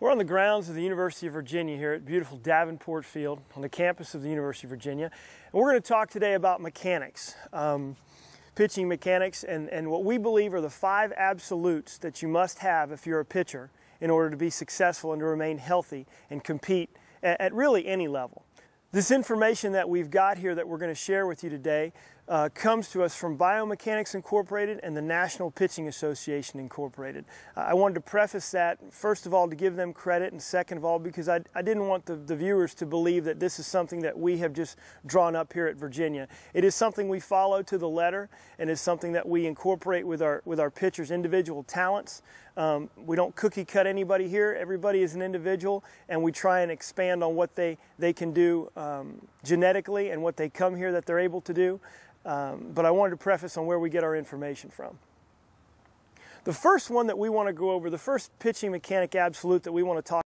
We're on the grounds of the University of Virginia here at beautiful Davenport Field on the campus of the University of Virginia. And we're going to talk today about mechanics, um, pitching mechanics, and, and what we believe are the five absolutes that you must have if you're a pitcher in order to be successful and to remain healthy and compete at, at really any level. This information that we've got here that we're going to share with you today uh, comes to us from Biomechanics Incorporated and the National Pitching Association Incorporated. Uh, I wanted to preface that, first of all, to give them credit, and second of all, because I, I didn't want the, the, viewers to believe that this is something that we have just drawn up here at Virginia. It is something we follow to the letter and is something that we incorporate with our, with our pitchers' individual talents. Um, we don't cookie cut anybody here. Everybody is an individual, and we try and expand on what they, they can do uh, um, genetically and what they come here that they're able to do. Um, but I wanted to preface on where we get our information from. The first one that we want to go over, the first pitching mechanic absolute that we want to talk